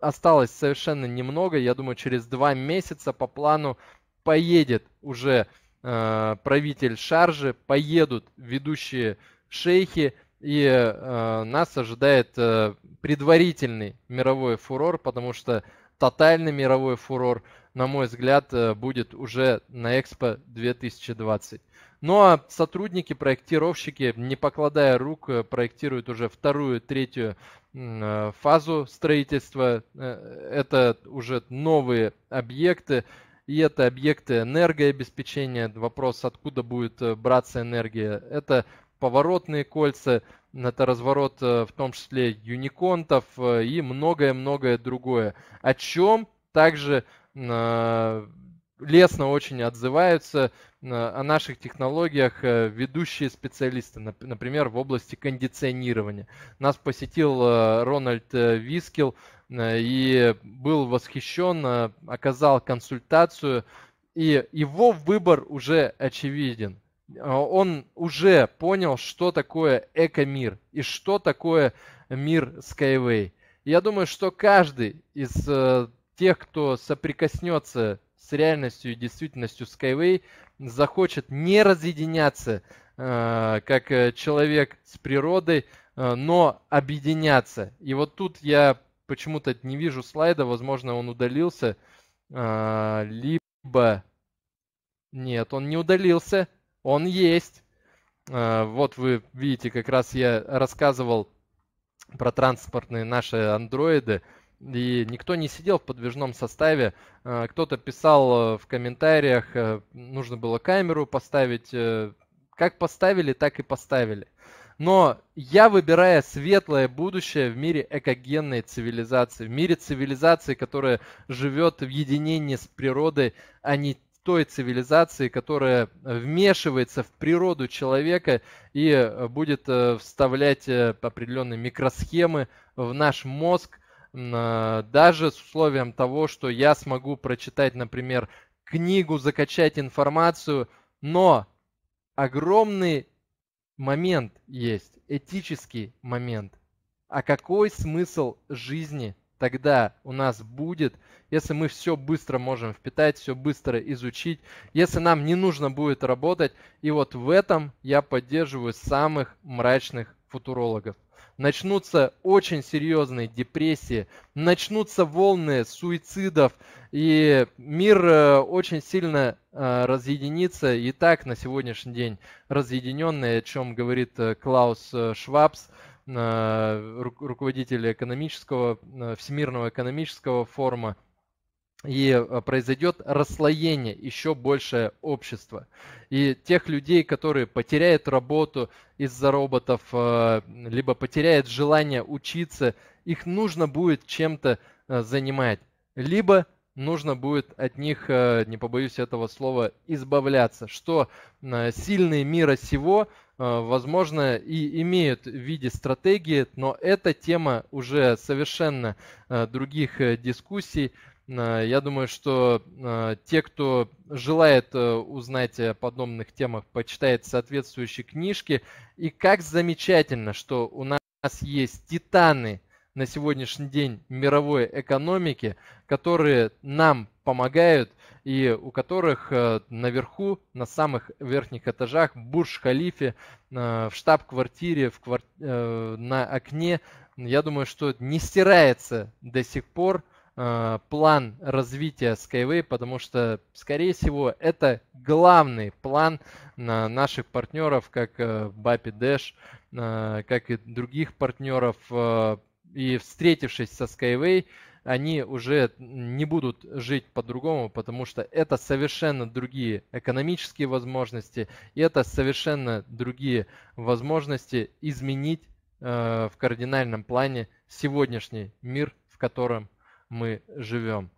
Speaker 1: осталось совершенно немного. Я думаю, через два месяца по плану поедет уже э, правитель шаржи, поедут ведущие шейхи, и э, нас ожидает э, предварительный мировой фурор, потому что тотальный мировой фурор, на мой взгляд, э, будет уже на Экспо 2020. Ну а сотрудники, проектировщики, не покладая рук, э, проектируют уже вторую, третью э, фазу строительства. Э, это уже новые объекты, и это объекты энергообеспечения, вопрос, откуда будет браться энергия. Это поворотные кольца, это разворот в том числе юниконтов и многое-многое другое. О чем также лестно очень отзываются о наших технологиях э, ведущие специалисты, например, в области кондиционирования. Нас посетил э, Рональд э, Вискил и был восхищен, оказал консультацию, и его выбор уже очевиден. Он уже понял, что такое эко-мир и что такое мир Skyway. Я думаю, что каждый из тех, кто соприкоснется с реальностью и действительностью Skyway захочет не разъединяться э, как э, человек с природой, э, но объединяться. И вот тут я почему-то не вижу слайда, возможно, он удалился, либо... Нет, он не удалился, он есть. вот вы видите, как раз я рассказывал про транспортные наши андроиды, и никто не сидел в подвижном составе. Э, кто-то писал э, в комментариях, э, нужно было камеру поставить. Как поставили, так и поставили. Но я, выбираю светлое будущее в мире экогенной цивилизации, в мире цивилизации, которая живет в единении с природой, а не той цивилизации, которая вмешивается в природу человека и будет вставлять определенные микросхемы в наш мозг, Э, даже с условием того, что я смогу прочитать, например, книгу, закачать информацию, но огромный момент есть, этический момент. А какой смысл жизни тогда у нас будет, если мы все быстро можем впитать, все быстро изучить, если нам не нужно будет работать? И вот в этом я поддерживаю самых мрачных футурологов начнутся очень серьезные депрессии, начнутся волны суицидов, и мир э, очень сильно э, разъединится, и так на сегодняшний день разъединенный, о чем говорит э, Клаус Швабс, руководитель экономического, Всемирного экономического форума, и э, произойдет расслоение еще большее общества. И тех людей, которые потеряют работу из-за роботов, э, либо потеряют желание учиться, их нужно будет чем-то э, занимать. Либо нужно будет от них, не побоюсь этого слова, избавляться. Что сильные мира сего, возможно, и имеют в виде стратегии, но эта тема уже совершенно других дискуссий. Э, я думаю, что э, те, кто желает э, узнать о подобных темах, почитает соответствующие книжки. И как замечательно, что у нас есть титаны на сегодняшний день мировой экономики, которые нам помогают и у которых наверху, на самых верхних этажах, Бурж-Халифе, в штаб-квартире, в квар... на окне, я думаю, что не стирается до сих пор – Э, план развития Skyway, потому что, скорее всего, это главный план на наших партнеров, как э, Bapi Dash, э, как и других партнеров. Э, и встретившись со Skyway, они уже не будут жить по-другому, потому что это совершенно другие экономические возможности, и это совершенно другие возможности изменить э, в кардинальном плане сегодняшний мир, в котором мы живем.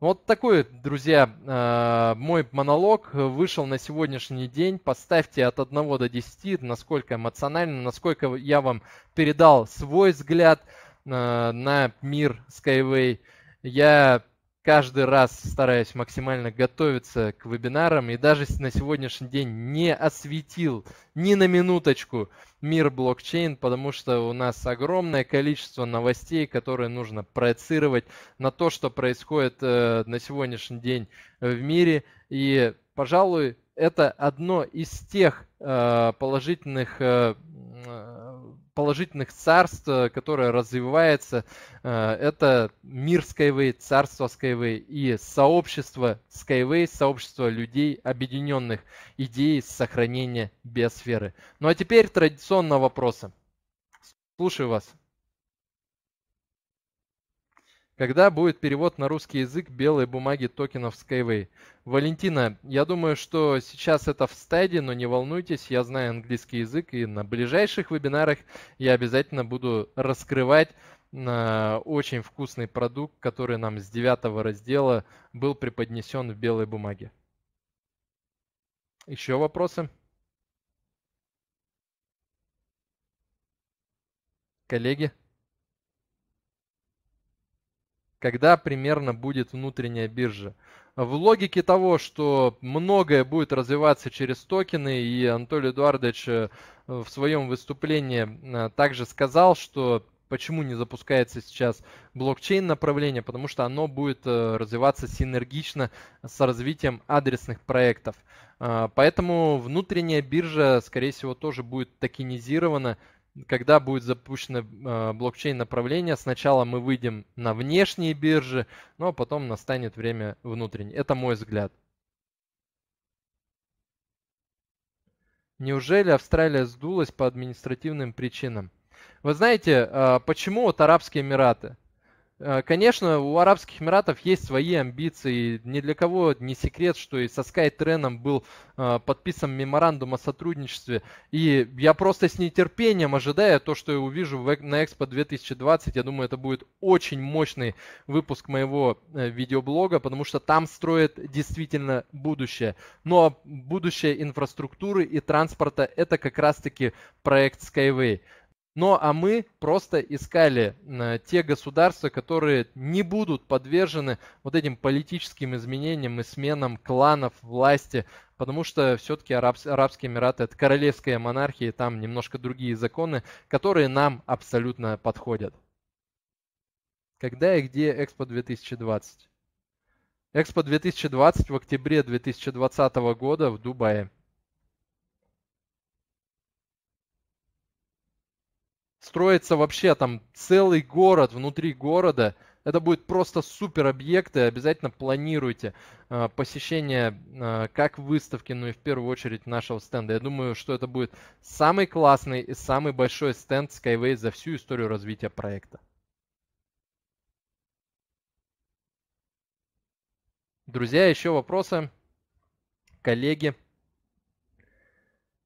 Speaker 1: Вот такой, друзья, э, мой монолог э, вышел на сегодняшний день. Поставьте от 1 до 10, насколько эмоционально, насколько я вам передал свой взгляд э, на мир Skyway. Я каждый раз стараюсь максимально готовиться к вебинарам и даже на сегодняшний день не осветил ни на минуточку мир блокчейн, потому что у нас огромное количество новостей, которые нужно проецировать на то, что происходит э, на сегодняшний день в мире. И, пожалуй, это одно из тех э, положительных э, положительных царств, э, которое развивается. Э, это мир Skyway, царство Skyway и сообщество Skyway, сообщество людей, объединенных идеей сохранения биосферы. Ну а теперь традиционно вопросы. Слушаю вас. Когда будет перевод на русский язык белой бумаги токенов Skyway? Валентина, я думаю, что сейчас это в стадии, но не волнуйтесь, я знаю английский язык, и на ближайших вебинарах я обязательно буду раскрывать а, очень вкусный продукт, который нам с девятого раздела был преподнесен в белой бумаге. Еще вопросы? Коллеги? когда примерно будет внутренняя биржа. В логике того, что многое будет развиваться через токены, и Анатолий Эдуардович э, в своем выступлении э, также сказал, что почему не запускается сейчас блокчейн направление, потому что оно будет э, развиваться синергично с развитием адресных проектов. А, поэтому внутренняя биржа, скорее всего, тоже будет токенизирована когда будет запущено а, блокчейн направление, сначала мы выйдем на внешние биржи, но ну, а потом настанет время внутренней. Это мой взгляд. Неужели Австралия сдулась по административным причинам? Вы знаете, а, почему вот Арабские Эмираты? Э, конечно, у Арабских Эмиратов есть свои амбиции. Ни для кого не секрет, что и со SkyTrain был э, подписан меморандум о сотрудничестве. И я просто с нетерпением ожидаю то, что я увижу на Экспо 2020. Я думаю, это будет очень мощный выпуск моего э, видеоблога, потому что там строят действительно будущее. Но ну, а будущее инфраструктуры и транспорта – это как раз-таки проект Skyway. Но ну, а мы просто искали э, те государства, которые не будут подвержены вот этим политическим изменениям и сменам кланов власти, потому что все-таки Араб, Арабские Эмираты это королевская монархия, и там немножко другие законы, которые нам абсолютно подходят. Когда и где Экспо 2020? Экспо 2020 в октябре 2020 года в Дубае. строится вообще там целый город внутри города. Это будет просто супер объекты. Обязательно планируйте э, посещение э, как выставки, но ну и в первую очередь нашего стенда. Я думаю, что это будет самый классный и самый большой стенд Skyway за всю историю развития проекта. Друзья, еще вопросы? Коллеги?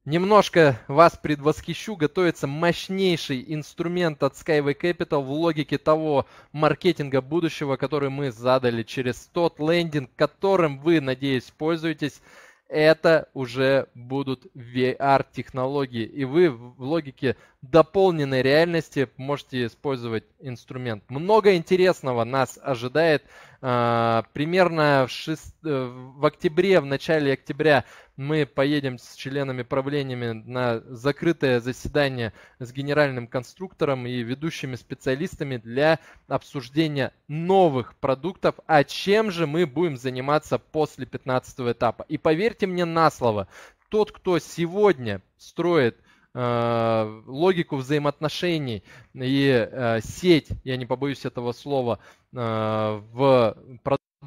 Speaker 1: Немножко вас предвосхищу, готовится мощнейший инструмент от Skyway Capital в логике того маркетинга будущего, который мы задали через тот лендинг, которым вы, надеюсь, пользуетесь. Это уже будут VR-технологии, и вы в логике дополненной реальности можете использовать инструмент. Много интересного нас ожидает. А, примерно в, шест... Э, в октябре, в начале октября мы поедем с членами правлениями на закрытое заседание с генеральным конструктором и ведущими специалистами для обсуждения новых продуктов, а чем же мы будем заниматься после 15 этапа. И поверьте мне на слово, тот, кто сегодня строит Э, логику взаимоотношений и э, сеть, я не побоюсь этого слова, э, в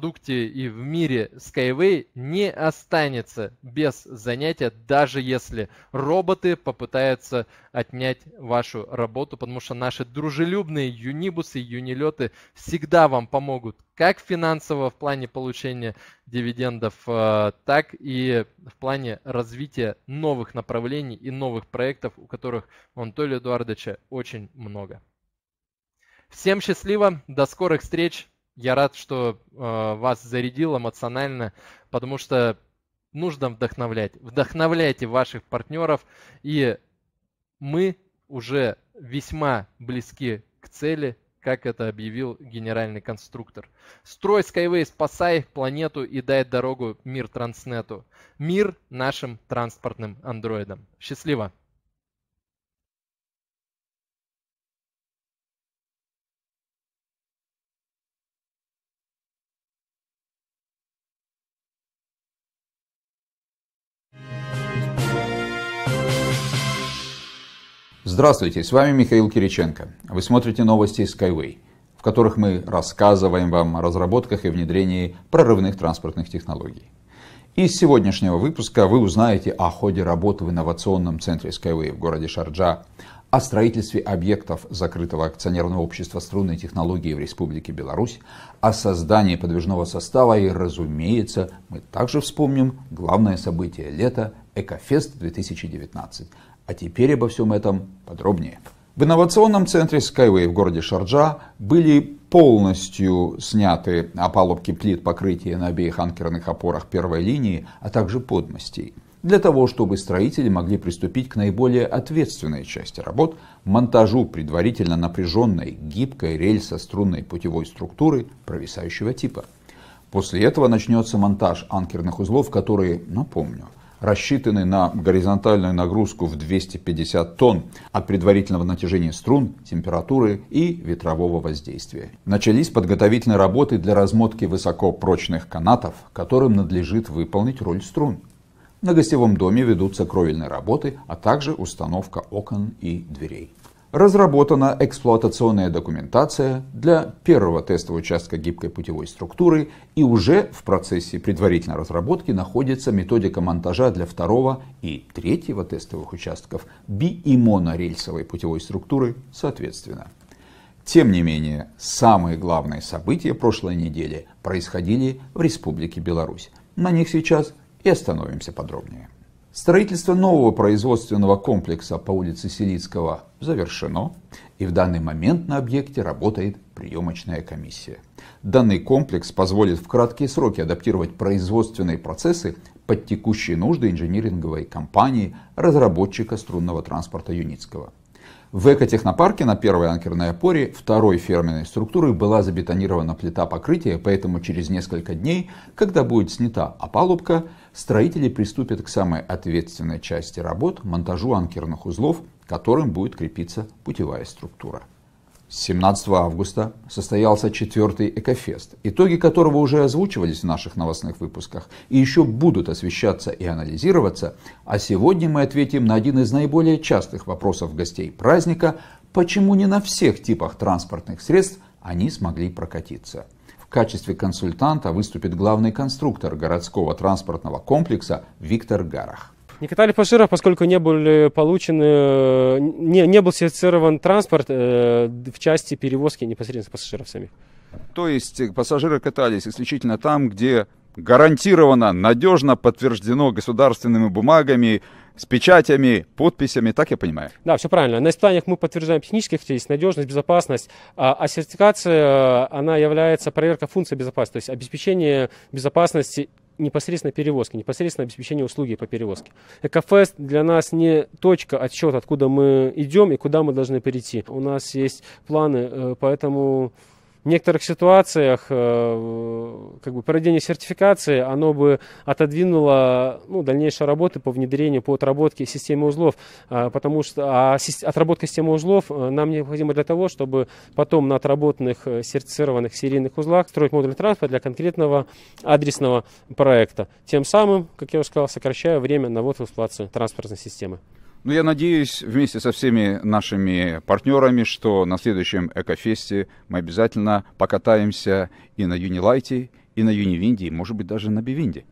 Speaker 1: продукте и в мире Skyway не останется без занятия, даже если роботы попытаются отнять вашу работу, потому что наши дружелюбные юнибусы, юнилеты всегда вам помогут как финансово в плане получения дивидендов, э, так и в плане развития новых направлений и новых проектов, у которых у Анатолия Эдуардовича очень много. Всем счастливо, до скорых встреч! Я рад, что э, вас зарядил эмоционально, потому что нужно вдохновлять. Вдохновляйте ваших партнеров, и мы уже весьма близки к цели, как это объявил генеральный конструктор. Строй Skyway, спасай планету и дай дорогу мир Транснету. Мир нашим транспортным андроидам. Счастливо!
Speaker 2: Здравствуйте, с вами Михаил Кириченко. Вы смотрите новости Skyway, в которых мы рассказываем вам о разработках и внедрении прорывных транспортных технологий. Из сегодняшнего выпуска вы узнаете о ходе работы в инновационном центре Skyway в городе Шарджа, о строительстве объектов закрытого акционерного общества струнной технологии в Республике Беларусь, о создании подвижного состава и, разумеется, мы также вспомним главное событие лета – Экофест 2019, а теперь обо всем этом подробнее. В инновационном центре Skyway в городе Шарджа были полностью сняты опалубки плит покрытия на обеих анкерных опорах первой линии, а также подмостей для того, чтобы строители могли приступить к наиболее ответственной части работ – монтажу предварительно напряженной гибкой рельсо-струнной путевой структуры провисающего типа. После этого начнется монтаж анкерных узлов, которые, напомню, рассчитаны на горизонтальную нагрузку в 250 тонн от предварительного натяжения струн, температуры и ветрового воздействия. Начались подготовительные работы для размотки высокопрочных канатов, которым надлежит выполнить роль струн. На гостевом доме ведутся кровельные работы, а также установка окон и дверей разработана эксплуатационная документация для первого тестового участка гибкой путевой структуры и уже в процессе предварительной разработки находится методика монтажа для второго и третьего тестовых участков би- и монорельсовой путевой структуры соответственно. Тем не менее, самые главные события прошлой недели происходили в Республике Беларусь. На них сейчас и остановимся подробнее. Строительство нового производственного комплекса по улице Селицкого завершено, и в данный момент на объекте работает приемочная комиссия. Данный комплекс позволит в краткие сроки адаптировать производственные процессы под текущие нужды инжиниринговой компании разработчика струнного транспорта Юницкого. В экотехнопарке на первой анкерной опоре второй ферменной структуры была забетонирована плита покрытия, поэтому через несколько дней, когда будет снята опалубка, строители приступят к самой ответственной части работ – монтажу анкерных узлов, которым будет крепиться путевая структура. 17 августа состоялся четвертый Экофест, итоги которого уже озвучивались в наших новостных выпусках и еще будут освещаться и анализироваться, а сегодня мы ответим на один из наиболее частых вопросов гостей праздника – почему не на всех типах транспортных средств они смогли прокатиться – качестве консультанта выступит главный конструктор городского транспортного комплекса Виктор Гарах.
Speaker 3: Никиталий Паширов, поскольку не были получены, не, не был сертифицирован транспорт э, в части перевозки непосредственно пассажиров сами.
Speaker 2: То есть э, пассажиры катались исключительно там, где гарантированно, надежно подтверждено государственными бумагами с печатями, подписями, так я понимаю?
Speaker 3: Да, все правильно. На испытаниях мы подтверждаем технические характеристики, надежность, безопасность, а, а сертификация, она является проверка функции безопасности, то есть обеспечение безопасности непосредственно перевозки, непосредственно обеспечение услуги по перевозке. Экофест для нас не точка а отсчета, откуда мы идем и куда мы должны перейти. У нас есть планы, э, поэтому в некоторых ситуациях э, как бы проведение сертификации, оно бы отодвинуло ну, дальнейшие работы по внедрению, по отработке системы узлов, а, потому что а отработка системы узлов э, нам необходима для того, чтобы потом на отработанных э, сертифицированных серийных узлах строить модуль транспорта для конкретного адресного проекта. Тем самым, как я уже сказал, сокращая время на ввод в эксплуатацию транспортной системы.
Speaker 2: Ну, я надеюсь вместе со всеми нашими партнерами, что на следующем Экофесте мы обязательно покатаемся и на Юнилайте, и на Юнивинде, и, может быть, даже на Бивинде.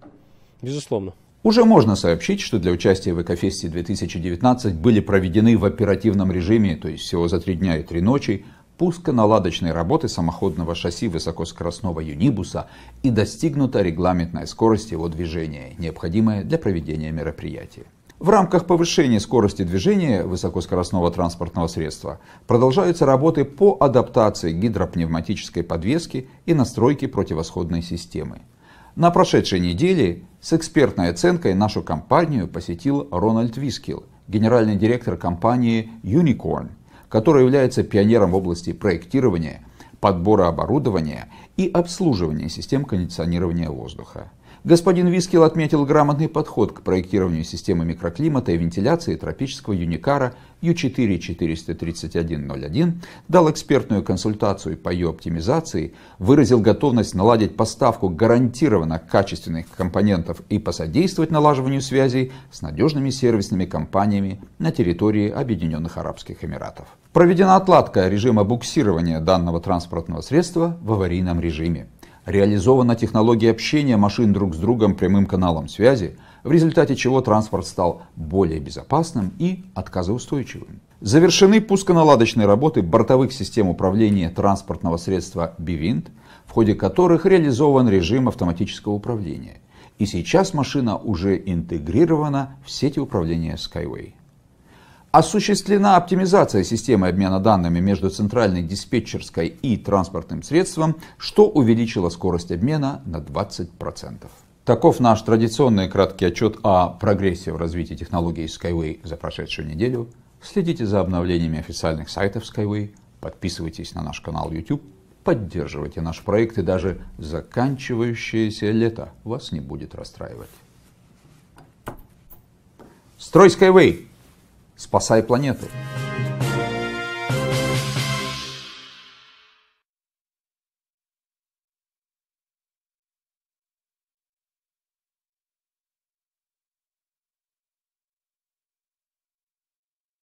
Speaker 2: Безусловно. Уже можно сообщить, что для участия в Экофесте 2019 были проведены в оперативном режиме, то есть всего за три дня и три ночи, пусконаладочные работы самоходного шасси высокоскоростного юнибуса и достигнута регламентная скорость его движения, необходимая для проведения мероприятия. В рамках повышения скорости движения высокоскоростного транспортного средства продолжаются работы по адаптации гидропневматической подвески и настройке противосходной системы. На прошедшей неделе с экспертной оценкой нашу компанию посетил Рональд Вискил, генеральный директор компании Unicorn, которая является пионером в области проектирования, подбора оборудования и обслуживания систем кондиционирования воздуха. Господин Вискил отметил грамотный подход к проектированию системы микроклимата и вентиляции тропического юникара U4-43101, дал экспертную консультацию по ее оптимизации, выразил готовность наладить поставку гарантированно качественных компонентов и посодействовать налаживанию связей с надежными сервисными компаниями на территории Объединенных Арабских Эмиратов. Проведена отладка режима буксирования данного транспортного средства в аварийном режиме. Реализована технология общения машин друг с другом прямым каналом связи, в результате чего транспорт стал более безопасным и отказоустойчивым. Завершены пусконаладочные работы бортовых систем управления транспортного средства «Бивинт», в ходе которых реализован режим автоматического управления. И сейчас машина уже интегрирована в сети управления Skyway. Осуществлена оптимизация системы обмена данными между центральной диспетчерской и транспортным средством, что увеличило скорость обмена на 20%. Таков наш традиционный краткий отчет о прогрессе в развитии технологий Skyway за прошедшую неделю. Следите за обновлениями официальных сайтов Skyway, подписывайтесь на наш канал YouTube, поддерживайте наш проект и даже заканчивающееся лето вас не будет расстраивать. Строй Skyway! Спасай планету!